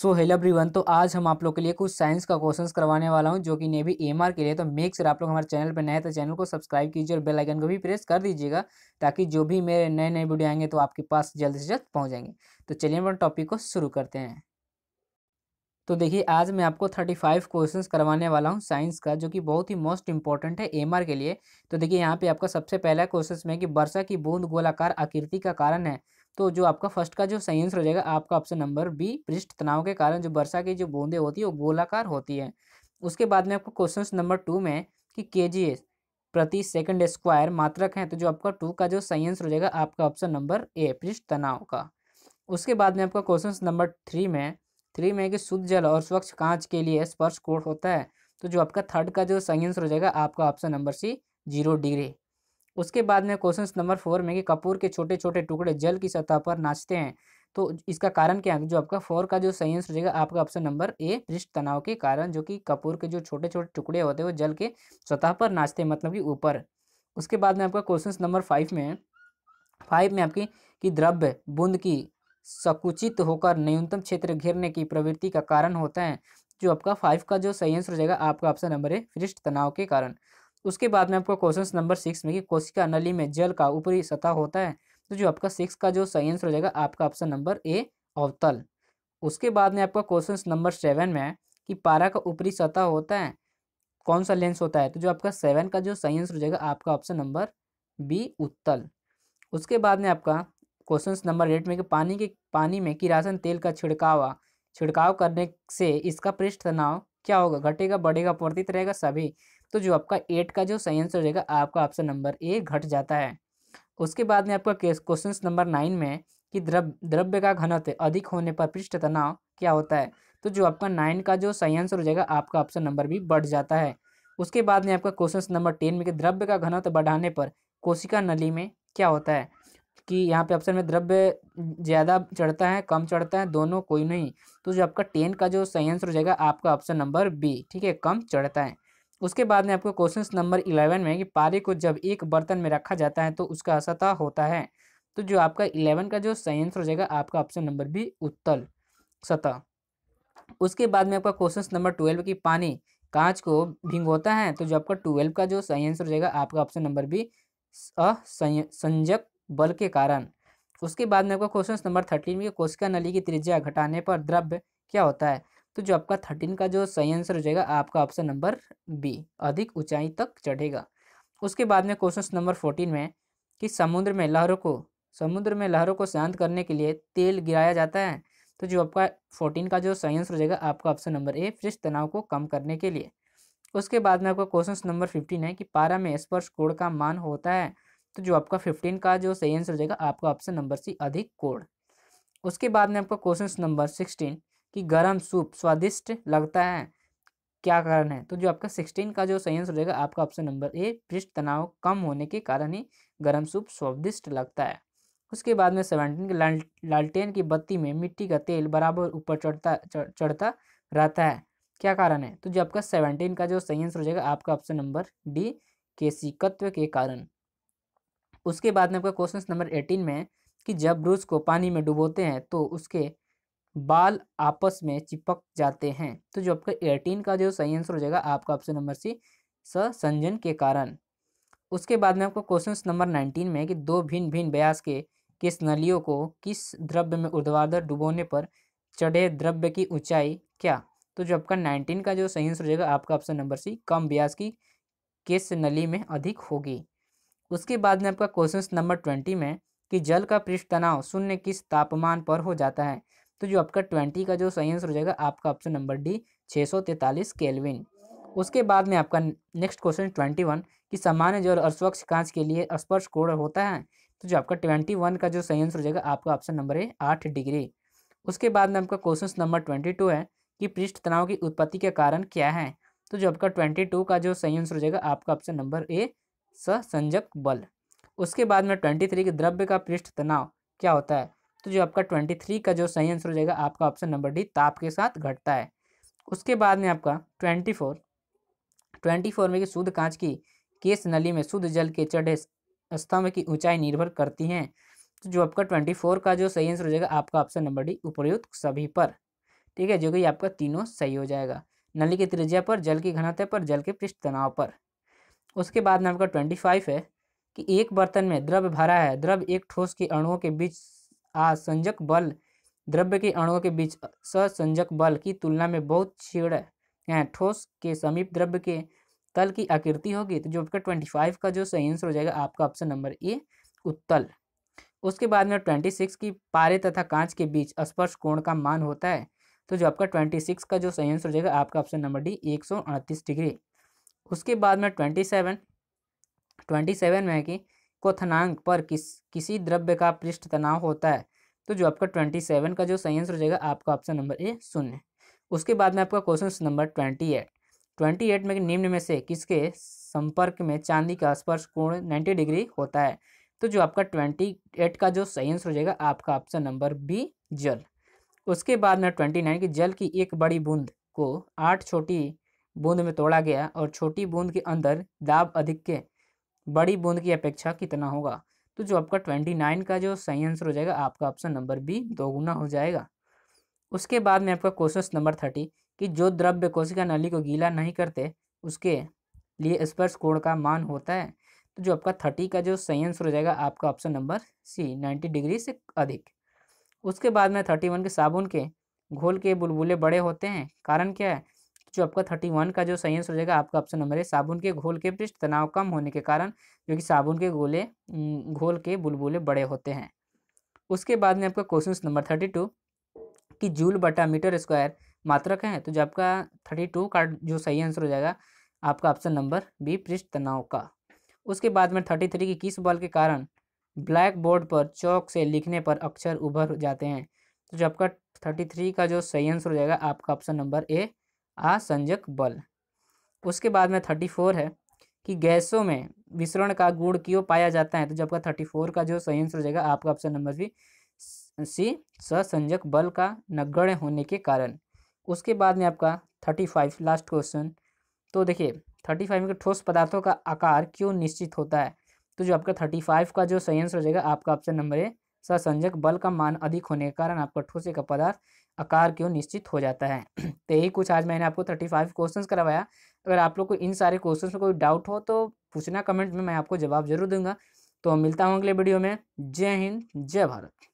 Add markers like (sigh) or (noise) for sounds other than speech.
so hello everyone तो आज हम आप लोग के लिए कुछ साइंस का क्वेश्चंस करवाने वाला हूं जो कि नेवी एमआर के लिए तो मेक श्योर आप लोग हमारे चैनल पर नए तो चैनल को सब्सक्राइब कीजिए और बेल आइकन को भी प्रेस कर दीजिएगा ताकि जो भी मेरे नए नए वीडियो आएंगे तो आपके पास जल्द से जल्द पहुँच जाएंगे तो चलिए अपने टॉपिक को शुरू करते हैं तो देखिए आज मैं आपको थर्टी फाइव क्वेश्चन करवाने वाला हूँ साइंस का जो कि बहुत ही मोस्ट इंपॉर्टेंट है एमआर के लिए तो देखिए यहाँ पे आपका सबसे पहला क्वेश्चन में कि वर्षा की बूंद गोलाकार आकृति का कारण है तो जो आपका फर्स्ट का जो सही आंसर हो जाएगा आपका ऑप्शन नंबर बी पृष्ठ तनाव के कारण जो वर्षा की जो बूंदे होती है वो गोलाकार होती है उसके बाद में आपको क्वेश्चन नंबर टू में कि के प्रति सेकंड स्क्वायर मात्रक है तो जो आपका टू का जो सही आंसर हो जाएगा आपका ऑप्शन नंबर ए पृष्ठ तनाव का उसके बाद में आपका क्वेश्चन नंबर थ्री में थ्री में कि शुद्ध जल और स्वच्छ कांच के लिए स्पर्श कोण होता है तो जो आपका थर्ड का जो सही आंसर हो जाएगा आपका option number C zero degree उसके बाद में क्वेश्चन नंबर फोर में कि कपूर के छोटे छोटे टुकड़े जल की सतह पर नाचते हैं तो इसका कारण क्या है जो आपका फोर का जो सही आंसर रहेगा आपका ऑप्शन नंबर ए पृष्ठ तनाव के कारण जो कि कपूर के जो छोटे छोटे टुकड़े होते हैं वो जल के सतह पर नाचते हैं मतलब कि ऊपर उसके बाद में आपका क्वेश्चन नंबर फाइव में फाइव में आपकी कि द्रव्य बूंद की सकुचित होकर न्यूनतम क्षेत्र घेरने की प्रवृत्ति का कारण होता है जो आपका फाइव का जो सही आंसर हो जाएगा आपका ऑप्शन नंबर है पृष्ठ तनाव के कारण उसके बाद में आपका क्वेश्चन नंबर सिक्स में कि कोशिका नली में जल का ऊपरी सतह होता है तो जो आपका सिक्स का जो सही आंसर हो जाएगा आपका ऑप्शन नंबर ए अवतल उसके बाद में आपका क्वेश्चन नंबर सेवन में कि पारा का ऊपरी सतह होता है कौन सा लेंस होता है तो जो आपका सेवन का जो सही आंसर हो जाएगा आपका ऑप्शन नंबर बी उत्तल उसके बाद में आपका क्वेश्चन नंबर एट में कि पानी के पानी में किरासन तेल का छिड़काव छिड़काव करने से इसका पृष्ठ तनाव क्या होगा घटेगा बढ़ेगा परिवर्तित रहेगा सभी तो जो आपका एट का जो सही आंसर जाएगा आपका ऑप्शन नंबर ए घट जाता है उसके बाद में आपका क्वेश्चन नंबर नाइन में कि द्रव्य का घनत्व अधिक होने पर पृष्ठ तनाव क्या होता है तो जो आपका नाइन का जो सही आंसर हो जाएगा आपका ऑप्शन नंबर भी बढ़ जाता है उसके बाद में आपका क्वेश्चन नंबर टेन में कि द्रव्य का घनत्व बढ़ाने पर कोशिका नली में क्या होता है कि यहाँ पे ऑप्शन में द्रव्य ज़्यादा चढ़ता है कम चढ़ता है दोनों कोई नहीं तो जो आपका टेन का जो सही आंसर हो जाएगा आपका ऑप्शन नंबर बी ठीक है कम चढ़ता है उसके बाद में आपको क्वेश्चन नंबर इलेवन में कि पारे को जब एक बर्तन में रखा जाता है तो उसका असतः होता है तो जो आपका इलेवन का जो संयंत्र हो जाएगा आपका ऑप्शन नंबर बी उत्तल सतह उसके बाद में आपका क्वेश्चन नंबर ट्वेल्व की पानी कांच को भिंगोता है तो जो आपका ट्वेल्व का जो सही आंसर हो जाएगा आपका ऑप्शन नंबर बी असंजक बल के कारण उसके बाद में आपका क्वेश्चन नंबर थर्टीन में कोशिका नली की त्रिज्या घटाने पर द्रव्य क्या होता है तो जो आपका थर्टीन का जो सही आंसर हो जाएगा आपका ऑप्शन नंबर बी अधिक ऊंचाई तक चढ़ेगा उसके बाद में क्वेश्चन नंबर फोर्टीन में कि समुद्र में लहरों को समुद्र में लहरों को शांत करने के लिए तेल गिराया जाता है तो जो आपका फोर्टीन का जो सही आंसर हो जाएगा आपका ऑप्शन नंबर ए फ्रिज तनाव को कम करने के लिए उसके बाद में आपका क्वेश्चन नंबर फिफ्टीन है कि पारा में स्पर्श कोड का मान होता है तो जो आपका फिफ्टीन का जो सही आंसर हो जाएगा आपका ऑप्शन नंबर सी अधिक कोड उसके बाद में आपका क्वेश्चन नंबर सिक्सटीन कि गर्म सूप स्वादिष्ट लगता है क्या कारण है तो जो आपका सिक्सटीन का जो सही आंसर रहेगा आपका ऑप्शन नंबर ए पृष्ठ तनाव कम होने के कारण ही गर्म सूप स्वादिष्ट लगता है उसके बाद में सेवनटीन के लाल, लालटेन की बत्ती में मिट्टी का तेल बराबर ऊपर चढ़ता चढ़ता रहता है क्या कारण है तो जो आपका सेवनटीन का जो सही आंसर हो जाएगा आपका ऑप्शन नंबर डी के केसिकत्व के कारण उसके बाद में आपका क्वेश्चन नंबर एटीन में कि जब ब्रूस को पानी में डुबोते हैं तो उसके बाल आपस में चिपक जाते हैं तो जो आपका एटीन का जो सही आंसर हो जाएगा आपका ऑप्शन नंबर सी संजन के कारण उसके बाद में आपको क्वेश्चन नंबर नाइनटीन में कि दो भिन्न भिन्न ब्यास के किस नलियों को किस द्रव्य में ऊर्ध्वाधर डुबोने पर चढ़े द्रव्य की ऊंचाई क्या तो जो आपका नाइनटीन का जो सही आंसर हो जाएगा आपका ऑप्शन नंबर सी कम ब्यास की किस नली में अधिक होगी उसके बाद में आपका क्वेश्चन नंबर ट्वेंटी में कि जल का पृष्ठ तनाव शून्य किस तापमान पर हो जाता है तो जो आपका ट्वेंटी का जो सही आंसर हो जाएगा आपका ऑप्शन नंबर डी छः सौ तैंतालीस केल्विन उसके बाद में आपका नेक्स्ट क्वेश्चन ट्वेंटी वन कि सामान्य जो अस्वच्छ कांच के लिए स्पर्श कोण होता है तो जो आपका ट्वेंटी वन का जो सही आंसर हो जाएगा आपका ऑप्शन नंबर है आठ डिग्री उसके बाद में आपका क्वेश्चन नंबर ट्वेंटी टू है कि पृष्ठ तनाव की उत्पत्ति के कारण क्या है तो जो आपका ट्वेंटी टू का जो सही आंसर हो जाएगा आपका ऑप्शन नंबर ए संजक बल उसके बाद में ट्वेंटी थ्री के द्रव्य का पृष्ठ तनाव क्या होता है तो जो आपका ट्वेंटी थ्री का जो सही आंसर हो जाएगा आपका ऑप्शन नंबर डी ताप के साथ घटता है उसके बाद में आपका ट्वेंटी फोर ट्वेंटी फोर में कि शुद्ध कांच की केस नली में शुद्ध जल के चढ़े स्तंभ की ऊंचाई निर्भर करती हैं तो जो आपका ट्वेंटी फोर का जो सही आंसर हो जाएगा आपका ऑप्शन नंबर डी उपयुक्त सभी पर ठीक है जो कि आपका तीनों सही हो जाएगा नली की त्रिज्या पर जल की घनत्व पर जल के पृष्ठ तनाव पर उसके बाद में आपका ट्वेंटी फाइव है कि एक बर्तन में द्रव भरा है द्रव एक ठोस के अणुओं के बीच आ संजक बल द्रव्य के अणुओं के बीच ससंजक बल की तुलना में बहुत छेड़ है ठोस के समीप द्रव्य के तल की आकृति होगी तो जो आपका ट्वेंटी फाइव का जो सही आंसर हो जाएगा आपका ऑप्शन नंबर ए उत्तल उसके बाद में ट्वेंटी सिक्स की पारे तथा कांच के बीच स्पर्श कोण का मान होता है तो जो आपका ट्वेंटी सिक्स का जो सही आंसर हो जाएगा आपका ऑप्शन नंबर डी एक सौ अड़तीस डिग्री उसके बाद में ट्वेंटी सेवन ट्वेंटी सेवन में है कि क्वथनांक पर किस किसी द्रव्य का पृष्ठ तनाव होता है तो जो आपका ट्वेंटी सेवन का जो सही आंसर हो जाएगा आपका ऑप्शन नंबर ए शून्य उसके बाद में आपका question number twenty eight twenty eight में निम्न में से किसके संपर्क में चांदी का स्पर्श कोण नाइन्टी डिग्री होता है तो जो आपका ट्वेंटी एट का जो सही आंसर हो जाएगा आपका ऑप्शन नंबर बी जल उसके बाद में ट्वेंटी नाइन की जल की एक बड़ी बूंद को आठ छोटी बूंद में तोड़ा गया और छोटी बूंद के अंदर दाब अधिक के बड़ी बूंद की अपेक्षा कितना होगा तो जो आपका ट्वेंटी नाइन का जो सही आंसर हो जाएगा आपका ऑप्शन नंबर बी दोगुना हो जाएगा उसके बाद में आपका क्वेश्चन नंबर थर्टी कि जो द्रव्य कोशिका नली को गीला नहीं करते उसके लिए स्पर्श कोण का मान होता है तो जो आपका थर्टी का जो सही आंसर हो जाएगा आपका option number C ninety degree से अधिक उसके बाद में थर्टी वन के साबुन के घोल के बुलबुले बड़े होते हैं कारण क्या है जो आपका थर्टी वन का जो सही आंसर हो जाएगा आपका ऑप्शन नंबर है साबुन के घोल के पृष्ठ तनाव कम होने के कारण जो कि साबुन के गोले घोल के बुलबुले बड़े होते हैं उसके बाद में आपका क्वेश्चन नंबर थर्टी टू की जूल बटा मीटर स्क्वायर मात्रक है तो जो आपका थर्टी टू का जो सही आंसर हो जाएगा आपका ऑप्शन नंबर बी पृष्ठ तनाव का उसके बाद में थर्टी थ्री की किस बल के कारण ब्लैक बोर्ड पर चौक से लिखने पर अक्षर उभर जाते हैं तो जो आपका थर्टी थ्री का जो सही आंसर हो जाएगा आपका ऑप्शन नंबर ए आसंजक बल उसके बाद में थर्टी फोर है कि गैसों में विसरण का गुण क्यों पाया जाता है तो जब का थर्टी फोर का जो सही आंसर हो जाएगा आपका ऑप्शन नंबर भी सी ससंजक बल का नगण्य होने के कारण उसके बाद में आपका थर्टी फाइव लास्ट क्वेश्चन तो देखिए थर्टी फाइव में ठोस पदार्थों का आकार क्यों निश्चित होता है तो जो आपका थर्टी फाइव का जो सही आंसर हो जाएगा आपका ऑप्शन नंबर है ससंजक बल का मान अधिक होने के कारण आपका ठोस का पदार्थ आकार क्यों निश्चित हो जाता है (clears throat) तो यही कुछ आज मैंने आपको थर्टी फाइव क्वेश्चन करवाया अगर आप लोग को इन सारे क्वेश्चन में कोई डाउट हो तो पूछना कमेंट में मैं आपको जवाब जरूर दूंगा तो मिलता हूँ अगले वीडियो में जय हिंद जय भारत